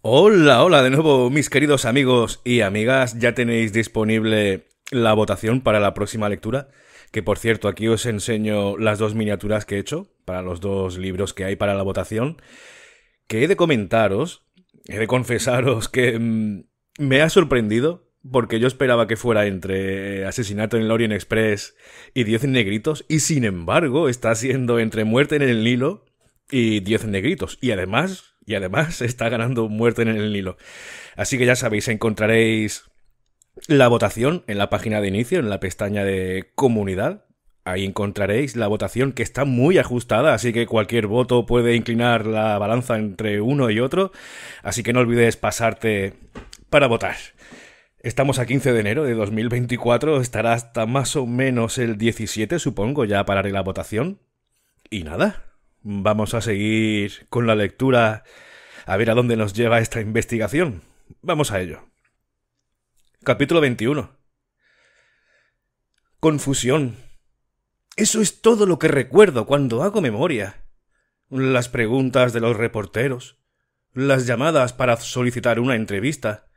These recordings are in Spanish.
Hola, hola de nuevo mis queridos amigos y amigas, ya tenéis disponible la votación para la próxima lectura, que por cierto aquí os enseño las dos miniaturas que he hecho para los dos libros que hay para la votación, que he de comentaros, he de confesaros que mm, me ha sorprendido porque yo esperaba que fuera entre Asesinato en el Orient Express y Diez Negritos, y sin embargo está siendo entre Muerte en el Nilo y Diez Negritos. Y además, y además está ganando muerte en el Nilo. Así que ya sabéis, encontraréis la votación en la página de inicio, en la pestaña de comunidad. Ahí encontraréis la votación que está muy ajustada, así que cualquier voto puede inclinar la balanza entre uno y otro. Así que no olvides pasarte para votar. Estamos a 15 de enero de 2024, estará hasta más o menos el 17, supongo, ya pararé la votación. Y nada, Vamos a seguir con la lectura a ver a dónde nos lleva esta investigación. Vamos a ello. Capítulo 21. Confusión. Eso es todo lo que recuerdo cuando hago memoria. Las preguntas de los reporteros, las llamadas para solicitar una entrevista,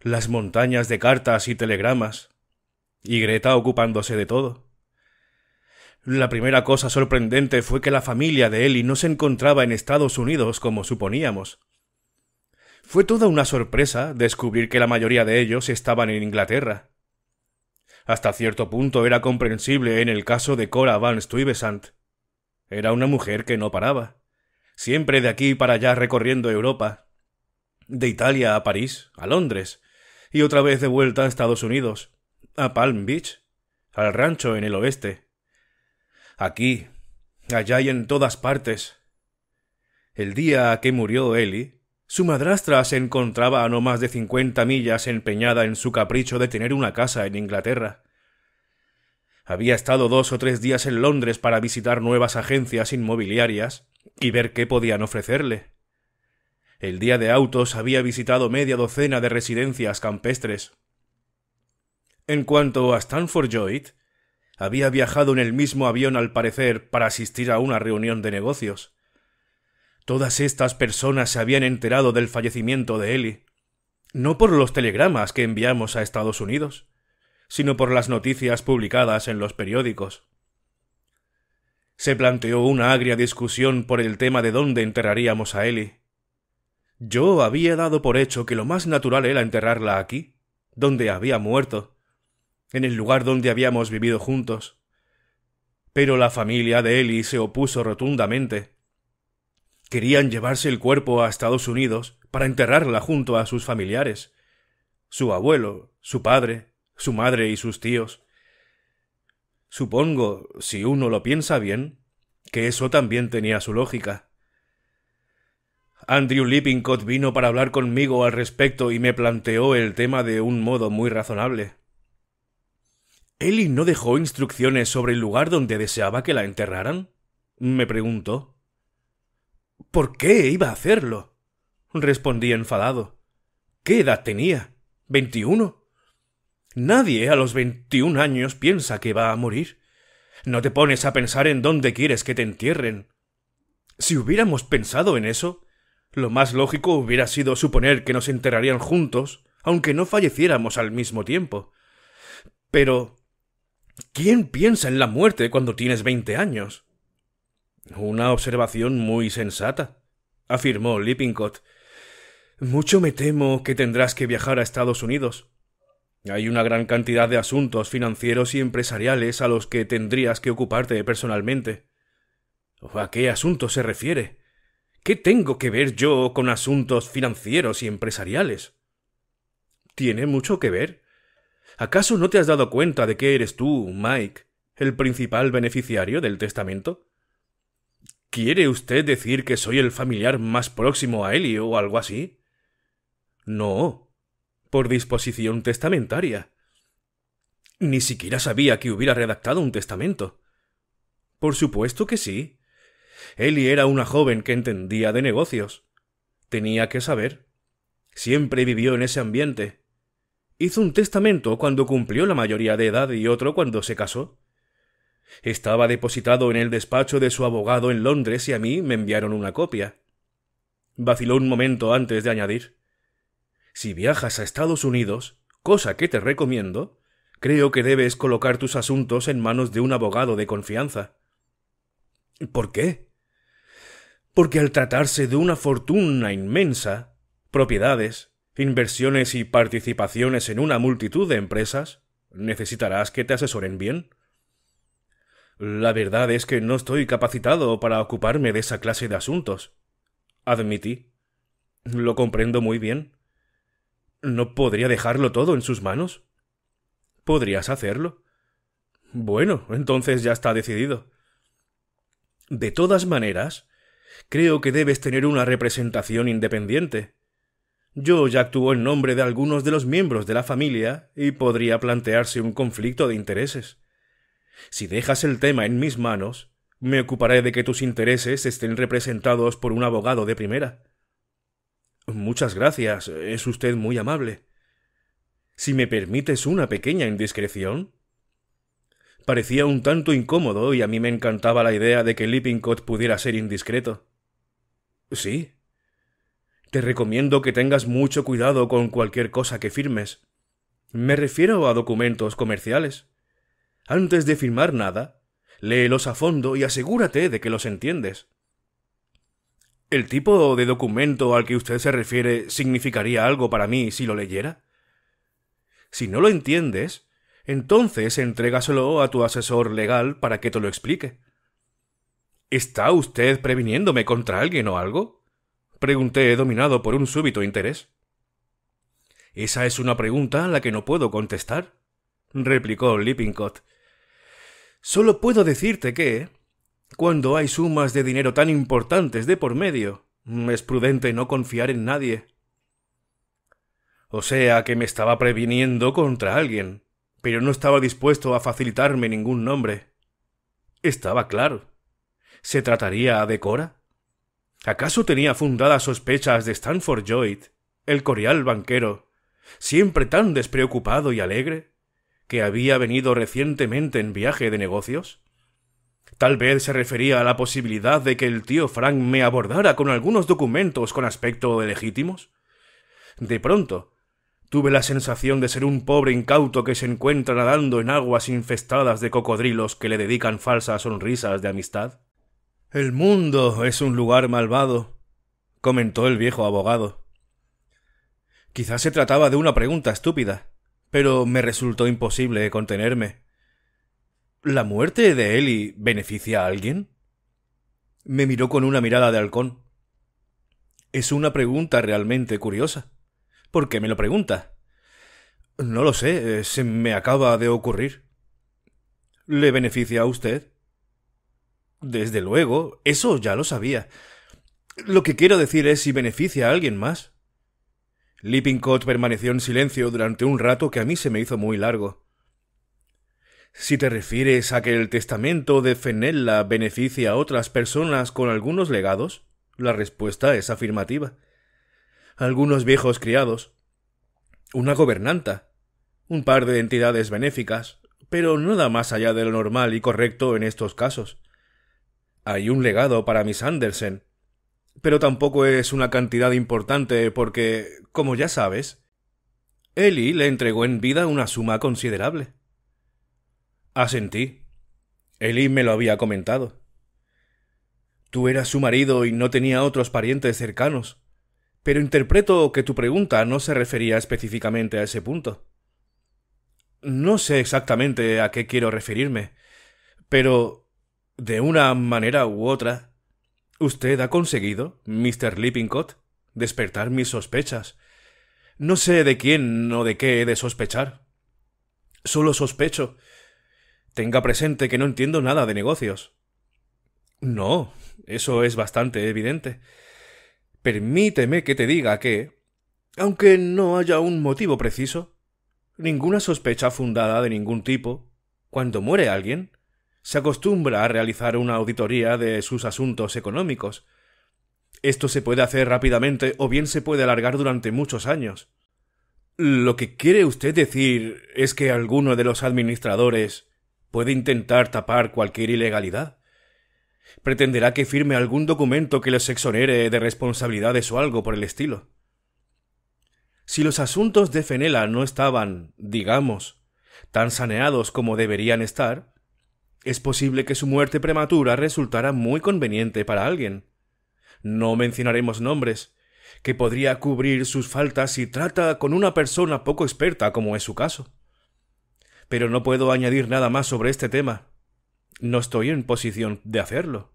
las montañas de cartas y telegramas, y Greta ocupándose de todo. La primera cosa sorprendente fue que la familia de Ellie no se encontraba en Estados Unidos como suponíamos. Fue toda una sorpresa descubrir que la mayoría de ellos estaban en Inglaterra. Hasta cierto punto era comprensible en el caso de Cora Van Stuyvesant. Era una mujer que no paraba, siempre de aquí para allá recorriendo Europa, de Italia a París, a Londres, y otra vez de vuelta a Estados Unidos, a Palm Beach, al rancho en el oeste, aquí, allá y en todas partes. El día que murió Eli, su madrastra se encontraba a no más de cincuenta millas empeñada en su capricho de tener una casa en Inglaterra. Había estado dos o tres días en Londres para visitar nuevas agencias inmobiliarias y ver qué podían ofrecerle. El día de autos había visitado media docena de residencias campestres. En cuanto a Stanford joyd había viajado en el mismo avión al parecer para asistir a una reunión de negocios. Todas estas personas se habían enterado del fallecimiento de Eli, no por los telegramas que enviamos a Estados Unidos, sino por las noticias publicadas en los periódicos. Se planteó una agria discusión por el tema de dónde enterraríamos a Eli. Yo había dado por hecho que lo más natural era enterrarla aquí, donde había muerto, en el lugar donde habíamos vivido juntos. Pero la familia de Eli se opuso rotundamente. Querían llevarse el cuerpo a Estados Unidos para enterrarla junto a sus familiares, su abuelo, su padre, su madre y sus tíos. Supongo, si uno lo piensa bien, que eso también tenía su lógica. Andrew Lippincott vino para hablar conmigo al respecto y me planteó el tema de un modo muy razonable. ¿Eli no dejó instrucciones sobre el lugar donde deseaba que la enterraran? me preguntó. ¿Por qué iba a hacerlo? respondí enfadado. ¿Qué edad tenía? ¿Veintiuno? Nadie a los veintiún años piensa que va a morir. No te pones a pensar en dónde quieres que te entierren. Si hubiéramos pensado en eso, lo más lógico hubiera sido suponer que nos enterrarían juntos, aunque no falleciéramos al mismo tiempo. Pero ¿Quién piensa en la muerte cuando tienes veinte años? Una observación muy sensata, afirmó Lippincott. Mucho me temo que tendrás que viajar a Estados Unidos. Hay una gran cantidad de asuntos financieros y empresariales a los que tendrías que ocuparte personalmente. ¿A qué asunto se refiere? ¿Qué tengo que ver yo con asuntos financieros y empresariales? Tiene mucho que ver. ¿Acaso no te has dado cuenta de que eres tú, Mike, el principal beneficiario del testamento? ¿Quiere usted decir que soy el familiar más próximo a Ellie o algo así? No, por disposición testamentaria. Ni siquiera sabía que hubiera redactado un testamento. Por supuesto que sí. Ellie era una joven que entendía de negocios. Tenía que saber. Siempre vivió en ese ambiente, Hizo un testamento cuando cumplió la mayoría de edad y otro cuando se casó. Estaba depositado en el despacho de su abogado en Londres y a mí me enviaron una copia. Vaciló un momento antes de añadir. Si viajas a Estados Unidos, cosa que te recomiendo, creo que debes colocar tus asuntos en manos de un abogado de confianza. ¿Por qué? Porque al tratarse de una fortuna inmensa, propiedades, inversiones y participaciones en una multitud de empresas, necesitarás que te asesoren bien. La verdad es que no estoy capacitado para ocuparme de esa clase de asuntos. Admití. Lo comprendo muy bien. ¿No podría dejarlo todo en sus manos? ¿Podrías hacerlo? Bueno, entonces ya está decidido. De todas maneras, creo que debes tener una representación independiente. Yo ya actúo en nombre de algunos de los miembros de la familia y podría plantearse un conflicto de intereses. Si dejas el tema en mis manos, me ocuparé de que tus intereses estén representados por un abogado de primera. Muchas gracias, es usted muy amable. Si me permites una pequeña indiscreción. Parecía un tanto incómodo y a mí me encantaba la idea de que Lippincott pudiera ser indiscreto. Sí, te recomiendo que tengas mucho cuidado con cualquier cosa que firmes. Me refiero a documentos comerciales. Antes de firmar nada, léelos a fondo y asegúrate de que los entiendes. ¿El tipo de documento al que usted se refiere significaría algo para mí si lo leyera? Si no lo entiendes, entonces entrégaselo a tu asesor legal para que te lo explique. ¿Está usted previniéndome contra alguien o algo? pregunté dominado por un súbito interés. Esa es una pregunta a la que no puedo contestar, replicó Lippincott. Solo puedo decirte que, cuando hay sumas de dinero tan importantes de por medio, es prudente no confiar en nadie. O sea que me estaba previniendo contra alguien, pero no estaba dispuesto a facilitarme ningún nombre. Estaba claro. ¿Se trataría de Cora? ¿Acaso tenía fundadas sospechas de Stanford Lloyd, el corial banquero, siempre tan despreocupado y alegre, que había venido recientemente en viaje de negocios? Tal vez se refería a la posibilidad de que el tío Frank me abordara con algunos documentos con aspecto de legítimos. De pronto, tuve la sensación de ser un pobre incauto que se encuentra nadando en aguas infestadas de cocodrilos que le dedican falsas sonrisas de amistad. El mundo es un lugar malvado, comentó el viejo abogado. Quizás se trataba de una pregunta estúpida, pero me resultó imposible contenerme. ¿La muerte de Eli beneficia a alguien? Me miró con una mirada de halcón. Es una pregunta realmente curiosa. ¿Por qué me lo pregunta? No lo sé, eh, se me acaba de ocurrir. ¿Le beneficia a usted? Desde luego, eso ya lo sabía. Lo que quiero decir es si beneficia a alguien más. Lippincott permaneció en silencio durante un rato que a mí se me hizo muy largo. Si te refieres a que el testamento de Fenella beneficia a otras personas con algunos legados, la respuesta es afirmativa. Algunos viejos criados, una gobernanta, un par de entidades benéficas, pero nada más allá de lo normal y correcto en estos casos. Hay un legado para Miss Andersen, Pero tampoco es una cantidad importante porque, como ya sabes, Eli le entregó en vida una suma considerable. Asentí. Ah, Eli me lo había comentado. Tú eras su marido y no tenía otros parientes cercanos, pero interpreto que tu pregunta no se refería específicamente a ese punto. No sé exactamente a qué quiero referirme, pero de una manera u otra, usted ha conseguido, Mr. Lippincott, despertar mis sospechas. No sé de quién o de qué he de sospechar. Solo sospecho. Tenga presente que no entiendo nada de negocios. No, eso es bastante evidente. Permíteme que te diga que, aunque no haya un motivo preciso, ninguna sospecha fundada de ningún tipo, cuando muere alguien, se acostumbra a realizar una auditoría de sus asuntos económicos. Esto se puede hacer rápidamente o bien se puede alargar durante muchos años. Lo que quiere usted decir es que alguno de los administradores puede intentar tapar cualquier ilegalidad. Pretenderá que firme algún documento que les exonere de responsabilidades o algo por el estilo. Si los asuntos de Fenela no estaban, digamos, tan saneados como deberían estar, es posible que su muerte prematura resultara muy conveniente para alguien. No mencionaremos nombres, que podría cubrir sus faltas si trata con una persona poco experta como es su caso. Pero no puedo añadir nada más sobre este tema. No estoy en posición de hacerlo.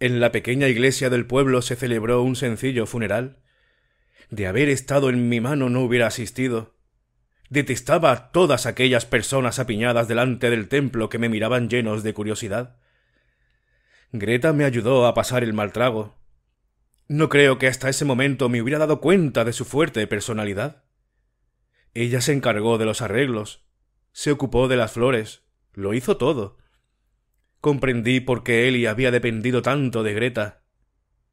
En la pequeña iglesia del pueblo se celebró un sencillo funeral. De haber estado en mi mano no hubiera asistido, Detestaba a todas aquellas personas apiñadas delante del templo que me miraban llenos de curiosidad. Greta me ayudó a pasar el mal trago. No creo que hasta ese momento me hubiera dado cuenta de su fuerte personalidad. Ella se encargó de los arreglos, se ocupó de las flores, lo hizo todo. Comprendí por qué Eli había dependido tanto de Greta.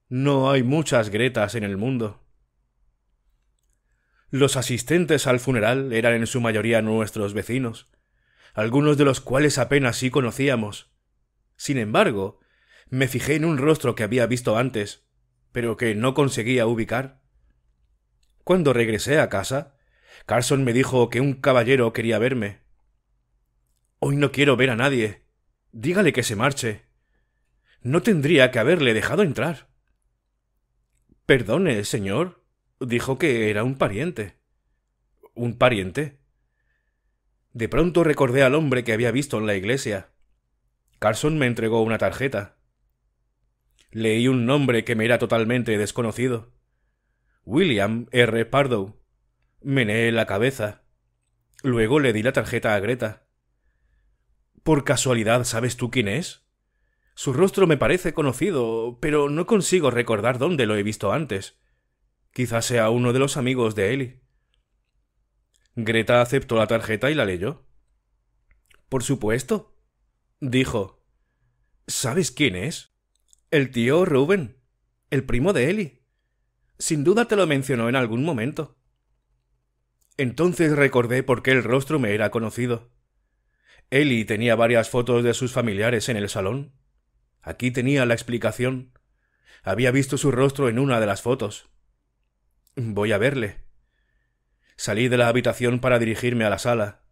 No hay muchas Gretas en el mundo. Los asistentes al funeral eran en su mayoría nuestros vecinos, algunos de los cuales apenas sí conocíamos. Sin embargo, me fijé en un rostro que había visto antes, pero que no conseguía ubicar. Cuando regresé a casa, Carson me dijo que un caballero quería verme. Hoy no quiero ver a nadie. Dígale que se marche. No tendría que haberle dejado entrar. Perdone, señor, dijo que era un pariente. ¿Un pariente? De pronto recordé al hombre que había visto en la iglesia. Carson me entregó una tarjeta. Leí un nombre que me era totalmente desconocido. William R. Pardo. Mené la cabeza. Luego le di la tarjeta a Greta. ¿Por casualidad sabes tú quién es? Su rostro me parece conocido, pero no consigo recordar dónde lo he visto antes. Quizás sea uno de los amigos de Eli. Greta aceptó la tarjeta y la leyó. Por supuesto, dijo. ¿Sabes quién es? El tío Rubén, el primo de Eli. Sin duda te lo mencionó en algún momento. Entonces recordé por qué el rostro me era conocido. Eli tenía varias fotos de sus familiares en el salón. Aquí tenía la explicación. Había visto su rostro en una de las fotos. Voy a verle. Salí de la habitación para dirigirme a la sala.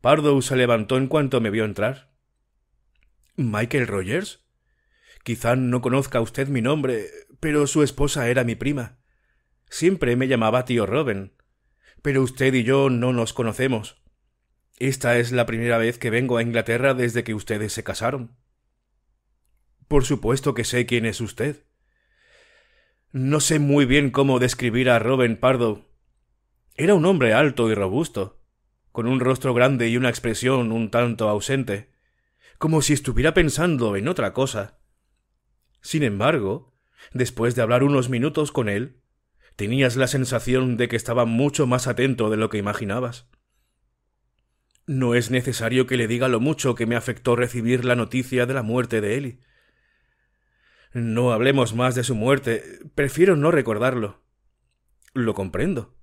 Pardo se levantó en cuanto me vio entrar. ¿Michael Rogers? Quizá no conozca usted mi nombre, pero su esposa era mi prima. Siempre me llamaba tío Robin. Pero usted y yo no nos conocemos. Esta es la primera vez que vengo a Inglaterra desde que ustedes se casaron. Por supuesto que sé quién es usted. No sé muy bien cómo describir a Robin Pardo. Era un hombre alto y robusto, con un rostro grande y una expresión un tanto ausente, como si estuviera pensando en otra cosa. Sin embargo, después de hablar unos minutos con él, tenías la sensación de que estaba mucho más atento de lo que imaginabas. No es necesario que le diga lo mucho que me afectó recibir la noticia de la muerte de Eli. No hablemos más de su muerte. Prefiero no recordarlo. Lo comprendo.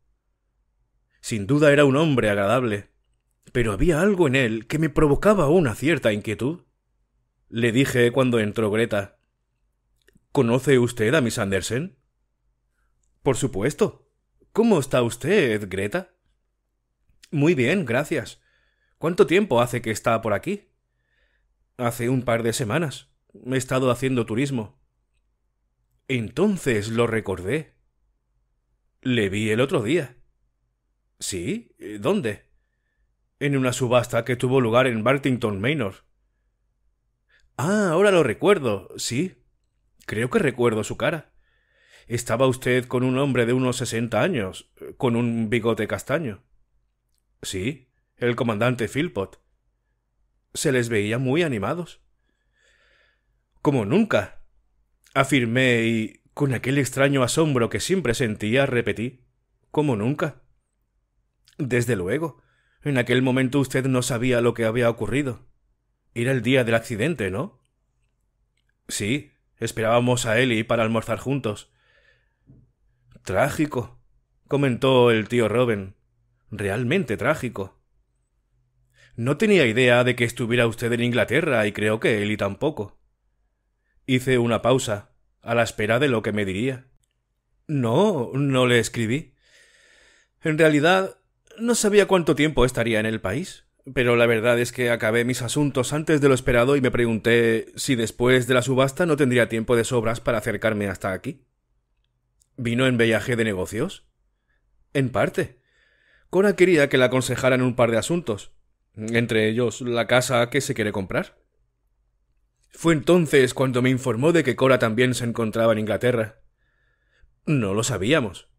Sin duda era un hombre agradable, pero había algo en él que me provocaba una cierta inquietud. Le dije cuando entró Greta. ¿Conoce usted a Miss Andersen? Por supuesto. ¿Cómo está usted, Greta? Muy bien, gracias. ¿Cuánto tiempo hace que está por aquí? Hace un par de semanas he estado haciendo turismo. Entonces lo recordé. Le vi el otro día. ¿Sí? Eh, ¿Dónde? En una subasta que tuvo lugar en Bartington Manor. Ah, ahora lo recuerdo. Sí. Creo que recuerdo su cara. Estaba usted con un hombre de unos sesenta años, eh, con un bigote castaño. Sí, el comandante Philpot. Se les veía muy animados como nunca. afirmé y, con aquel extraño asombro que siempre sentía, repetí como nunca. Desde luego. En aquel momento usted no sabía lo que había ocurrido. Era el día del accidente, ¿no? Sí, esperábamos a Eli para almorzar juntos. Trágico, comentó el tío Robin. Realmente trágico. No tenía idea de que estuviera usted en Inglaterra y creo que Eli tampoco. Hice una pausa, a la espera de lo que me diría. No, no le escribí. En realidad, no sabía cuánto tiempo estaría en el país, pero la verdad es que acabé mis asuntos antes de lo esperado y me pregunté si después de la subasta no tendría tiempo de sobras para acercarme hasta aquí. ¿Vino en viaje de negocios? En parte. Cora quería que le aconsejaran un par de asuntos, entre ellos la casa que se quiere comprar. Fue entonces cuando me informó de que Cora también se encontraba en Inglaterra. No lo sabíamos.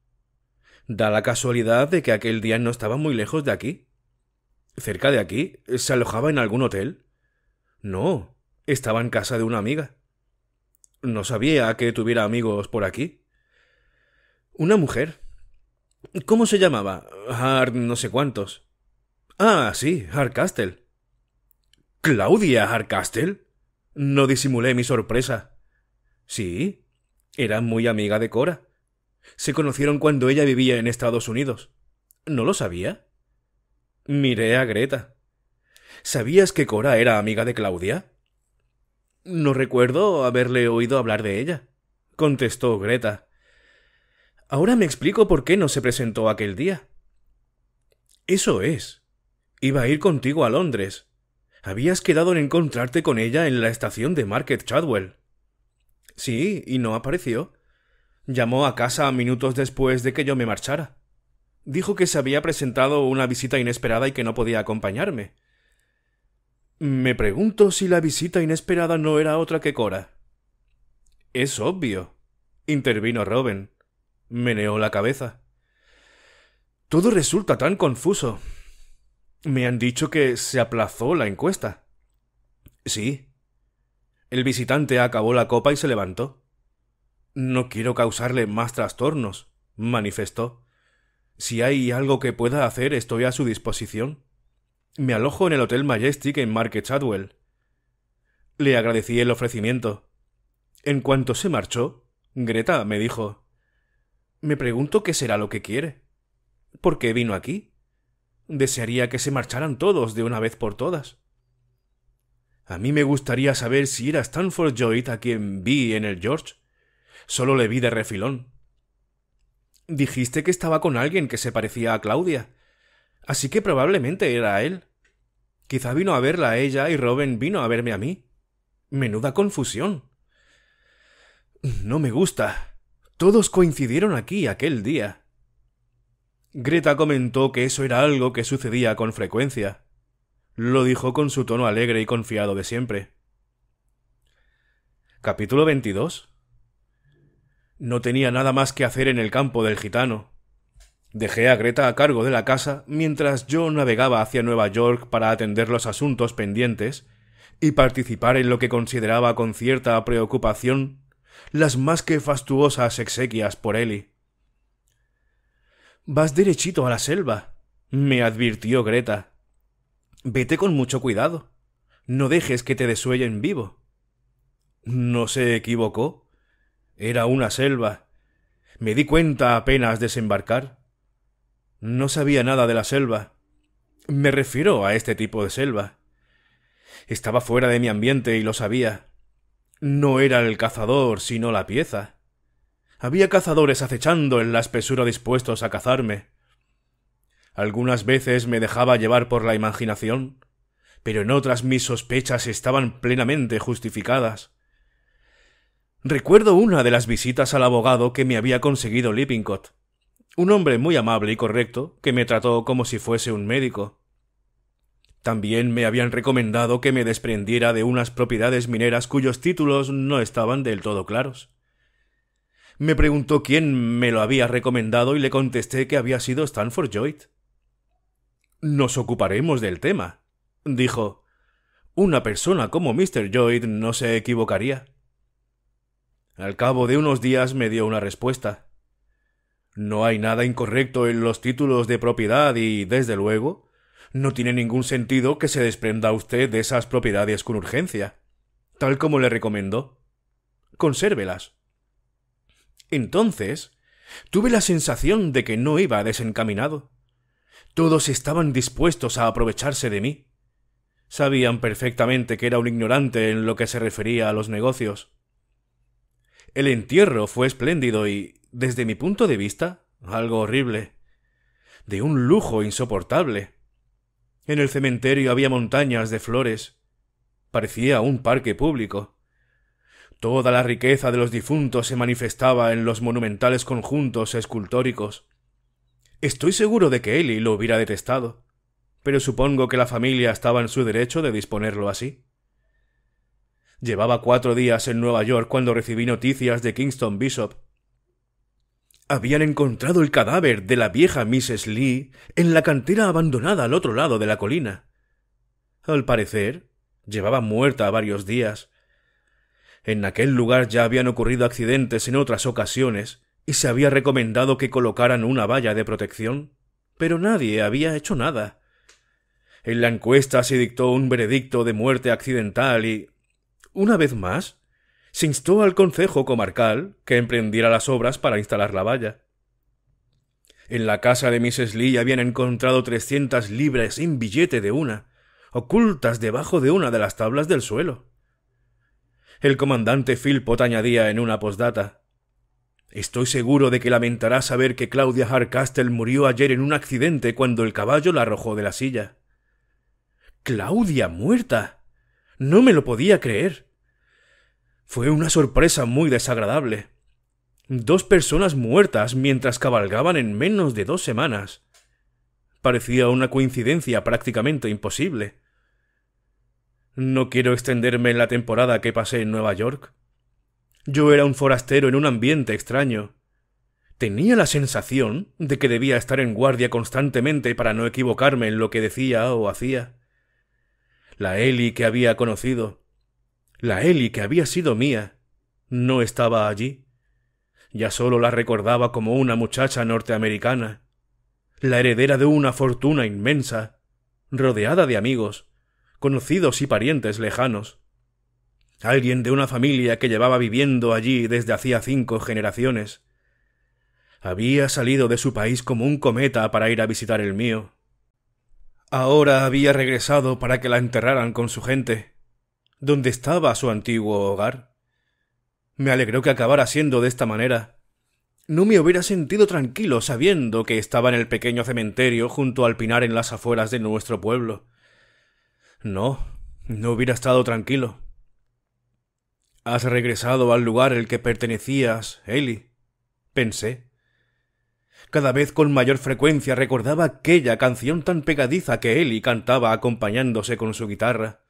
Da la casualidad de que aquel día no estaba muy lejos de aquí. Cerca de aquí, ¿se alojaba en algún hotel? No, estaba en casa de una amiga. No sabía que tuviera amigos por aquí. Una mujer. ¿Cómo se llamaba? Hard no sé cuántos. Ah, sí, Hardcastle. ¿Claudia Hardcastle? No disimulé mi sorpresa. Sí, era muy amiga de Cora. Se conocieron cuando ella vivía en Estados Unidos. ¿No lo sabía? Miré a Greta. ¿Sabías que Cora era amiga de Claudia? No recuerdo haberle oído hablar de ella, contestó Greta. Ahora me explico por qué no se presentó aquel día. Eso es. Iba a ir contigo a Londres, Habías quedado en encontrarte con ella en la estación de Market Chadwell. Sí, y no apareció. Llamó a casa minutos después de que yo me marchara. Dijo que se había presentado una visita inesperada y que no podía acompañarme. Me pregunto si la visita inesperada no era otra que Cora. Es obvio, intervino Robin. Meneó la cabeza. Todo resulta tan confuso. Me han dicho que se aplazó la encuesta. Sí. El visitante acabó la copa y se levantó. No quiero causarle más trastornos, manifestó. Si hay algo que pueda hacer, estoy a su disposición. Me alojo en el Hotel Majestic en Market Chadwell. Le agradecí el ofrecimiento. En cuanto se marchó, Greta me dijo Me pregunto qué será lo que quiere. ¿Por qué vino aquí? Desearía que se marcharan todos de una vez por todas. A mí me gustaría saber si era Stanford Lloyd a quien vi en el George. Solo le vi de refilón. Dijiste que estaba con alguien que se parecía a Claudia. Así que probablemente era él. Quizá vino a verla a ella y Robin vino a verme a mí. Menuda confusión. No me gusta. Todos coincidieron aquí aquel día. Greta comentó que eso era algo que sucedía con frecuencia. Lo dijo con su tono alegre y confiado de siempre. Capítulo 22. No tenía nada más que hacer en el campo del gitano. Dejé a Greta a cargo de la casa mientras yo navegaba hacia Nueva York para atender los asuntos pendientes y participar en lo que consideraba con cierta preocupación las más que fastuosas exequias por Eli. Vas derechito a la selva, me advirtió Greta. Vete con mucho cuidado. No dejes que te desuellen vivo. No se equivocó. Era una selva. Me di cuenta apenas desembarcar. No sabía nada de la selva. Me refiero a este tipo de selva. Estaba fuera de mi ambiente y lo sabía. No era el cazador, sino la pieza. Había cazadores acechando en la espesura dispuestos a cazarme. Algunas veces me dejaba llevar por la imaginación, pero en otras mis sospechas estaban plenamente justificadas. Recuerdo una de las visitas al abogado que me había conseguido Lippincott, un hombre muy amable y correcto que me trató como si fuese un médico. También me habían recomendado que me desprendiera de unas propiedades mineras cuyos títulos no estaban del todo claros. Me preguntó quién me lo había recomendado y le contesté que había sido Stanford Lloyd. Nos ocuparemos del tema, dijo. Una persona como Mr. Lloyd no se equivocaría. Al cabo de unos días me dio una respuesta. No hay nada incorrecto en los títulos de propiedad y, desde luego, no tiene ningún sentido que se desprenda usted de esas propiedades con urgencia, tal como le recomendó. Consérvelas. Entonces, tuve la sensación de que no iba desencaminado. Todos estaban dispuestos a aprovecharse de mí. Sabían perfectamente que era un ignorante en lo que se refería a los negocios. El entierro fue espléndido y, desde mi punto de vista, algo horrible. De un lujo insoportable. En el cementerio había montañas de flores. Parecía un parque público. Toda la riqueza de los difuntos se manifestaba en los monumentales conjuntos escultóricos. Estoy seguro de que Eli lo hubiera detestado, pero supongo que la familia estaba en su derecho de disponerlo así. Llevaba cuatro días en Nueva York cuando recibí noticias de Kingston Bishop. Habían encontrado el cadáver de la vieja Mrs. Lee en la cantera abandonada al otro lado de la colina. Al parecer, llevaba muerta varios días, en aquel lugar ya habían ocurrido accidentes en otras ocasiones y se había recomendado que colocaran una valla de protección, pero nadie había hecho nada. En la encuesta se dictó un veredicto de muerte accidental y... Una vez más, se instó al Concejo Comarcal que emprendiera las obras para instalar la valla. En la casa de Mrs. Lee habían encontrado trescientas libras sin billete de una, ocultas debajo de una de las tablas del suelo. El comandante Philpot añadía en una postdata. Estoy seguro de que lamentará saber que Claudia Harcastle murió ayer en un accidente cuando el caballo la arrojó de la silla. Claudia muerta. No me lo podía creer. Fue una sorpresa muy desagradable. Dos personas muertas mientras cabalgaban en menos de dos semanas. Parecía una coincidencia prácticamente imposible. No quiero extenderme en la temporada que pasé en Nueva York. Yo era un forastero en un ambiente extraño. Tenía la sensación de que debía estar en guardia constantemente para no equivocarme en lo que decía o hacía. La Eli que había conocido, la Eli que había sido mía, no estaba allí. Ya solo la recordaba como una muchacha norteamericana, la heredera de una fortuna inmensa, rodeada de amigos, conocidos y parientes lejanos. Alguien de una familia que llevaba viviendo allí desde hacía cinco generaciones. Había salido de su país como un cometa para ir a visitar el mío. Ahora había regresado para que la enterraran con su gente, ¿Dónde estaba su antiguo hogar. Me alegró que acabara siendo de esta manera. No me hubiera sentido tranquilo sabiendo que estaba en el pequeño cementerio junto al pinar en las afueras de nuestro pueblo, no, no hubiera estado tranquilo. Has regresado al lugar al que pertenecías, Eli, pensé. Cada vez con mayor frecuencia recordaba aquella canción tan pegadiza que Eli cantaba acompañándose con su guitarra.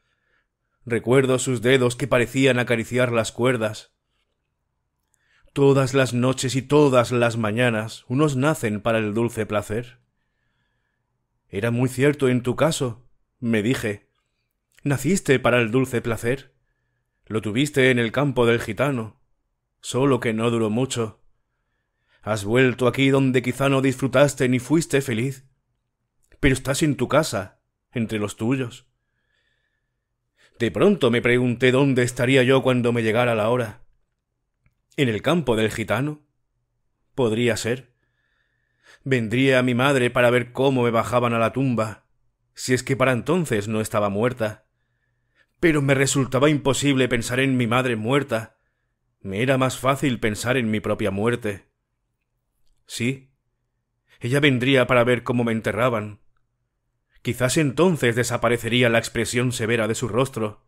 Recuerdo sus dedos que parecían acariciar las cuerdas. Todas las noches y todas las mañanas unos nacen para el dulce placer. Era muy cierto en tu caso, me dije, Naciste para el dulce placer. Lo tuviste en el campo del gitano, solo que no duró mucho. Has vuelto aquí donde quizá no disfrutaste ni fuiste feliz, pero estás en tu casa, entre los tuyos. De pronto me pregunté dónde estaría yo cuando me llegara la hora. ¿En el campo del gitano? Podría ser. Vendría a mi madre para ver cómo me bajaban a la tumba, si es que para entonces no estaba muerta pero me resultaba imposible pensar en mi madre muerta. Me era más fácil pensar en mi propia muerte. Sí. Ella vendría para ver cómo me enterraban. Quizás entonces desaparecería la expresión severa de su rostro.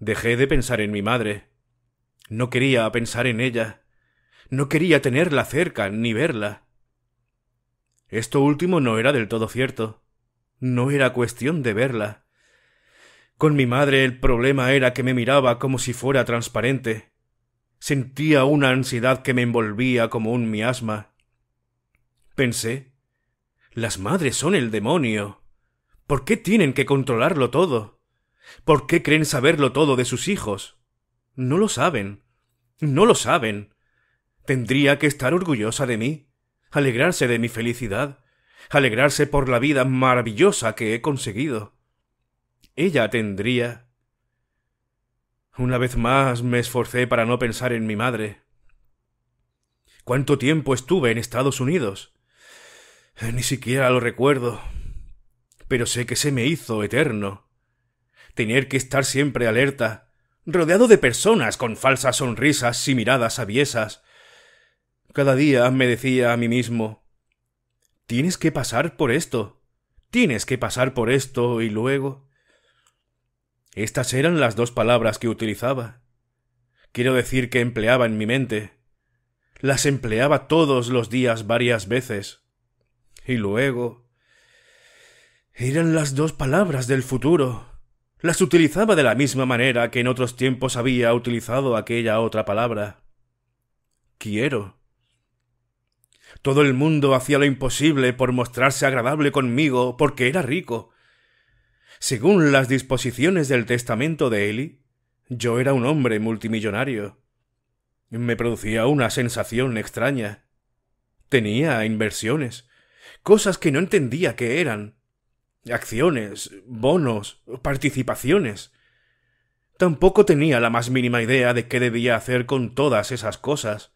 Dejé de pensar en mi madre. No quería pensar en ella. No quería tenerla cerca ni verla. Esto último no era del todo cierto. No era cuestión de verla. Con mi madre el problema era que me miraba como si fuera transparente. Sentía una ansiedad que me envolvía como un miasma. Pensé, las madres son el demonio. ¿Por qué tienen que controlarlo todo? ¿Por qué creen saberlo todo de sus hijos? No lo saben. No lo saben. Tendría que estar orgullosa de mí, alegrarse de mi felicidad, alegrarse por la vida maravillosa que he conseguido. Ella tendría... Una vez más me esforcé para no pensar en mi madre. ¿Cuánto tiempo estuve en Estados Unidos? Eh, ni siquiera lo recuerdo. Pero sé que se me hizo eterno. Tener que estar siempre alerta, rodeado de personas con falsas sonrisas y miradas aviesas. Cada día me decía a mí mismo Tienes que pasar por esto. Tienes que pasar por esto y luego. Estas eran las dos palabras que utilizaba. Quiero decir que empleaba en mi mente. Las empleaba todos los días varias veces. Y luego... Eran las dos palabras del futuro. Las utilizaba de la misma manera que en otros tiempos había utilizado aquella otra palabra. Quiero. Todo el mundo hacía lo imposible por mostrarse agradable conmigo porque era rico, según las disposiciones del testamento de Eli, yo era un hombre multimillonario. Me producía una sensación extraña. Tenía inversiones, cosas que no entendía que eran. Acciones, bonos, participaciones. Tampoco tenía la más mínima idea de qué debía hacer con todas esas cosas.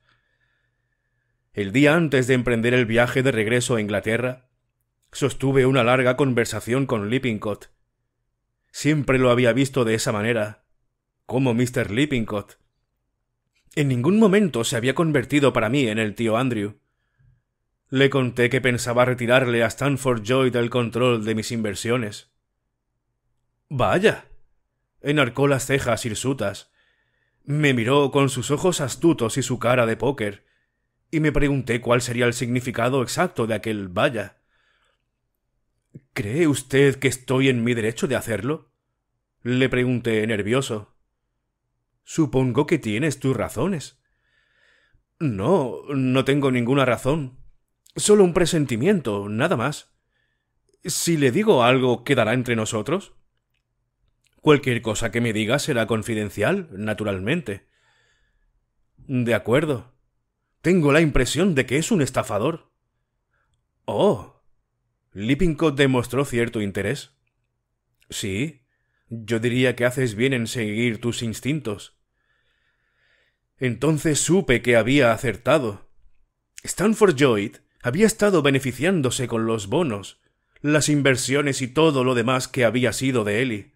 El día antes de emprender el viaje de regreso a Inglaterra, sostuve una larga conversación con Lippincott Siempre lo había visto de esa manera. Como Mr. Lippincott. En ningún momento se había convertido para mí en el tío Andrew. Le conté que pensaba retirarle a Stanford Joy del control de mis inversiones. Vaya. Enarcó las cejas hirsutas. Me miró con sus ojos astutos y su cara de póker, y me pregunté cuál sería el significado exacto de aquel vaya. ¿Cree usted que estoy en mi derecho de hacerlo? le pregunté nervioso. Supongo que tienes tus razones. No, no tengo ninguna razón. Solo un presentimiento, nada más. Si le digo algo, ¿quedará entre nosotros? Cualquier cosa que me diga será confidencial, naturalmente. De acuerdo. Tengo la impresión de que es un estafador. Oh. Lippincott demostró cierto interés. Sí, yo diría que haces bien en seguir tus instintos. Entonces supe que había acertado. Stanford Lloyd había estado beneficiándose con los bonos, las inversiones y todo lo demás que había sido de Eli.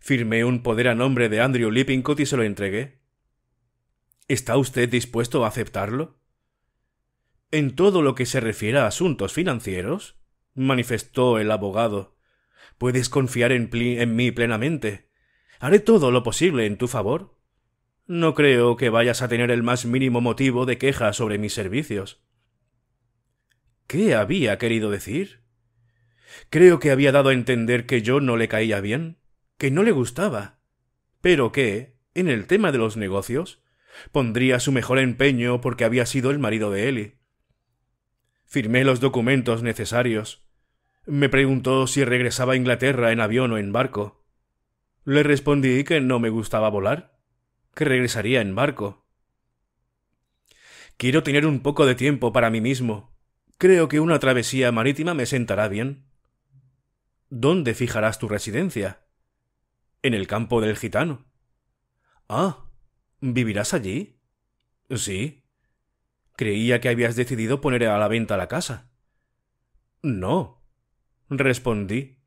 Firmé un poder a nombre de Andrew Lippincott y se lo entregué. ¿Está usted dispuesto a aceptarlo? En todo lo que se refiere a asuntos financieros, manifestó el abogado, puedes confiar en, mí plenamente. Haré todo lo posible en tu favor. No creo que vayas a tener el más mínimo motivo de queja sobre mis servicios. ¿Qué había querido decir? Creo que había dado a entender que yo no le caía bien, que no le gustaba, pero que, en el tema de los negocios, pondría su mejor empeño porque había sido el marido de Eli Firmé los documentos necesarios. Me preguntó si regresaba a Inglaterra en avión o en barco. Le respondí que no me gustaba volar, que regresaría en barco. Quiero tener un poco de tiempo para mí mismo. Creo que una travesía marítima me sentará bien. ¿Dónde fijarás tu residencia? En el campo del gitano. Ah, ¿vivirás allí? Sí, Creía que habías decidido poner a la venta la casa. No, respondí.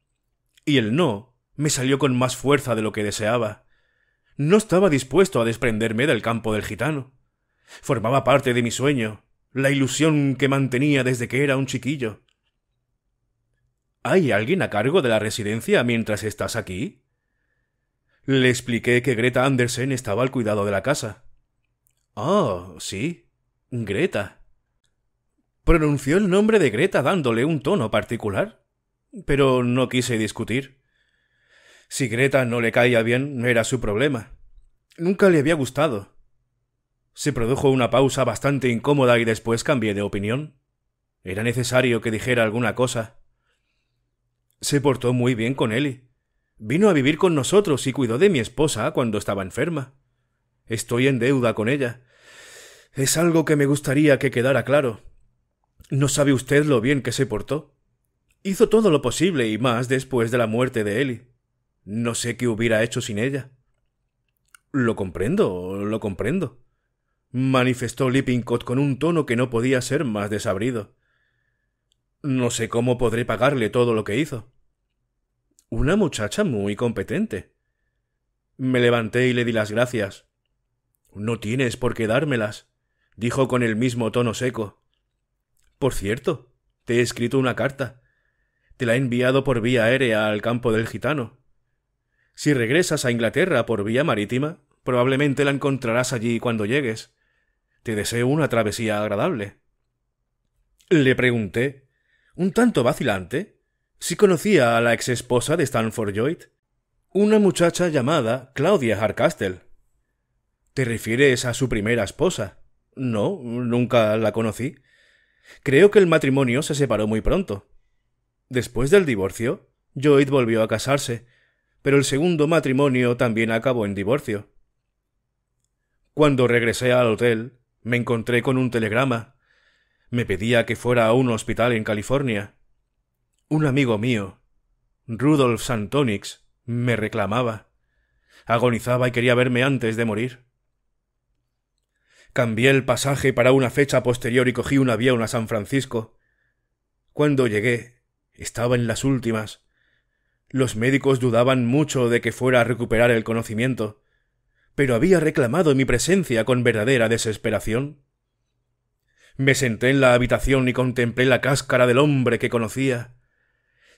Y el no me salió con más fuerza de lo que deseaba. No estaba dispuesto a desprenderme del campo del gitano. Formaba parte de mi sueño, la ilusión que mantenía desde que era un chiquillo. ¿Hay alguien a cargo de la residencia mientras estás aquí? Le expliqué que Greta Andersen estaba al cuidado de la casa. Ah, oh, sí, Greta. Pronunció el nombre de Greta dándole un tono particular, pero no quise discutir. Si Greta no le caía bien, no era su problema. Nunca le había gustado. Se produjo una pausa bastante incómoda y después cambié de opinión. Era necesario que dijera alguna cosa. Se portó muy bien con Eli. Vino a vivir con nosotros y cuidó de mi esposa cuando estaba enferma. Estoy en deuda con ella, es algo que me gustaría que quedara claro. ¿No sabe usted lo bien que se portó? Hizo todo lo posible y más después de la muerte de Ellie. No sé qué hubiera hecho sin ella. Lo comprendo, lo comprendo. Manifestó Lippincott con un tono que no podía ser más desabrido. No sé cómo podré pagarle todo lo que hizo. Una muchacha muy competente. Me levanté y le di las gracias. No tienes por qué dármelas dijo con el mismo tono seco. Por cierto, te he escrito una carta. Te la he enviado por vía aérea al campo del gitano. Si regresas a Inglaterra por vía marítima, probablemente la encontrarás allí cuando llegues. Te deseo una travesía agradable. Le pregunté, un tanto vacilante, si conocía a la ex esposa de Stanford Lloyd, una muchacha llamada Claudia Harcastle. ¿Te refieres a su primera esposa? No, nunca la conocí. Creo que el matrimonio se separó muy pronto. Después del divorcio, Lloyd volvió a casarse, pero el segundo matrimonio también acabó en divorcio. Cuando regresé al hotel, me encontré con un telegrama. Me pedía que fuera a un hospital en California. Un amigo mío, Rudolf Santonix, me reclamaba. Agonizaba y quería verme antes de morir. Cambié el pasaje para una fecha posterior y cogí un avión a San Francisco. Cuando llegué, estaba en las últimas. Los médicos dudaban mucho de que fuera a recuperar el conocimiento, pero había reclamado mi presencia con verdadera desesperación. Me senté en la habitación y contemplé la cáscara del hombre que conocía.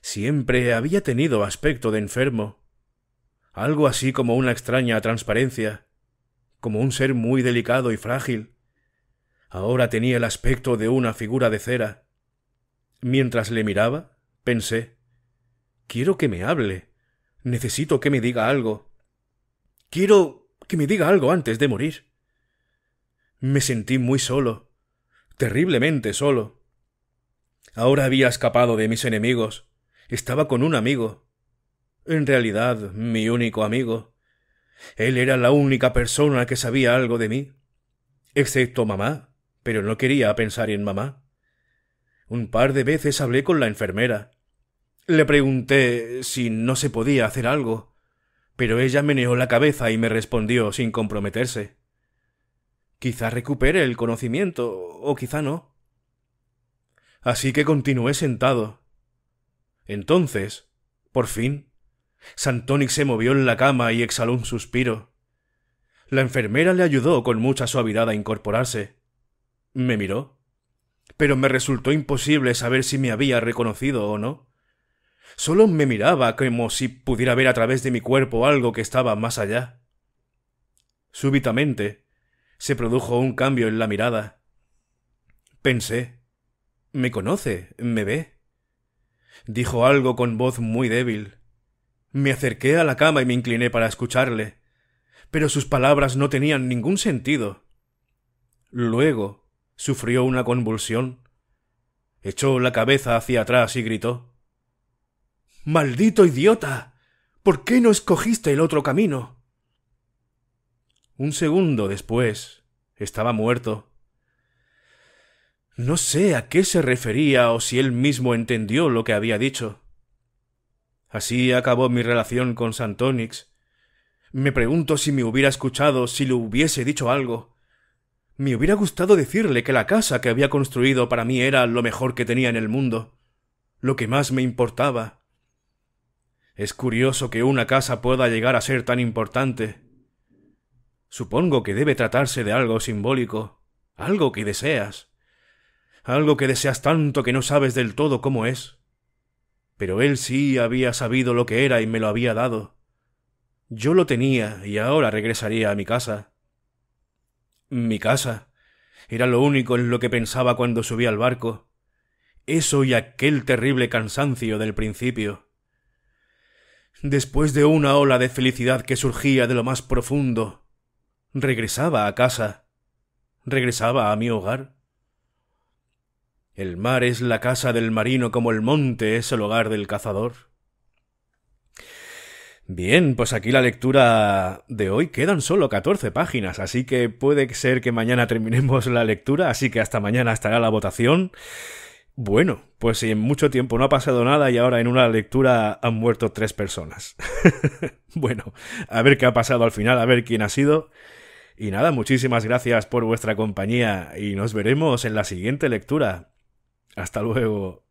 Siempre había tenido aspecto de enfermo, algo así como una extraña transparencia como un ser muy delicado y frágil. Ahora tenía el aspecto de una figura de cera. Mientras le miraba, pensé Quiero que me hable. Necesito que me diga algo. Quiero que me diga algo antes de morir. Me sentí muy solo, terriblemente solo. Ahora había escapado de mis enemigos. Estaba con un amigo. En realidad, mi único amigo. Él era la única persona que sabía algo de mí, excepto mamá, pero no quería pensar en mamá. Un par de veces hablé con la enfermera. Le pregunté si no se podía hacer algo, pero ella meneó la cabeza y me respondió sin comprometerse. Quizá recupere el conocimiento, o quizá no. Así que continué sentado. Entonces, por fin, Santonic se movió en la cama y exhaló un suspiro. La enfermera le ayudó con mucha suavidad a incorporarse. Me miró. Pero me resultó imposible saber si me había reconocido o no. Solo me miraba como si pudiera ver a través de mi cuerpo algo que estaba más allá. Súbitamente se produjo un cambio en la mirada. Pensé. Me conoce, me ve. Dijo algo con voz muy débil. Me acerqué a la cama y me incliné para escucharle, pero sus palabras no tenían ningún sentido. Luego sufrió una convulsión, echó la cabeza hacia atrás y gritó Maldito idiota. ¿Por qué no escogiste el otro camino? Un segundo después estaba muerto. No sé a qué se refería o si él mismo entendió lo que había dicho. Así acabó mi relación con Santonix. Me pregunto si me hubiera escuchado, si le hubiese dicho algo. Me hubiera gustado decirle que la casa que había construido para mí era lo mejor que tenía en el mundo, lo que más me importaba. Es curioso que una casa pueda llegar a ser tan importante. Supongo que debe tratarse de algo simbólico, algo que deseas, algo que deseas tanto que no sabes del todo cómo es pero él sí había sabido lo que era y me lo había dado. Yo lo tenía y ahora regresaría a mi casa. Mi casa. Era lo único en lo que pensaba cuando subí al barco. Eso y aquel terrible cansancio del principio. Después de una ola de felicidad que surgía de lo más profundo, regresaba a casa, regresaba a mi hogar. El mar es la casa del marino como el monte es el hogar del cazador. Bien, pues aquí la lectura de hoy quedan solo 14 páginas, así que puede ser que mañana terminemos la lectura, así que hasta mañana estará la votación. Bueno, pues si en mucho tiempo no ha pasado nada y ahora en una lectura han muerto tres personas. bueno, a ver qué ha pasado al final, a ver quién ha sido. Y nada, muchísimas gracias por vuestra compañía y nos veremos en la siguiente lectura. Hasta luego.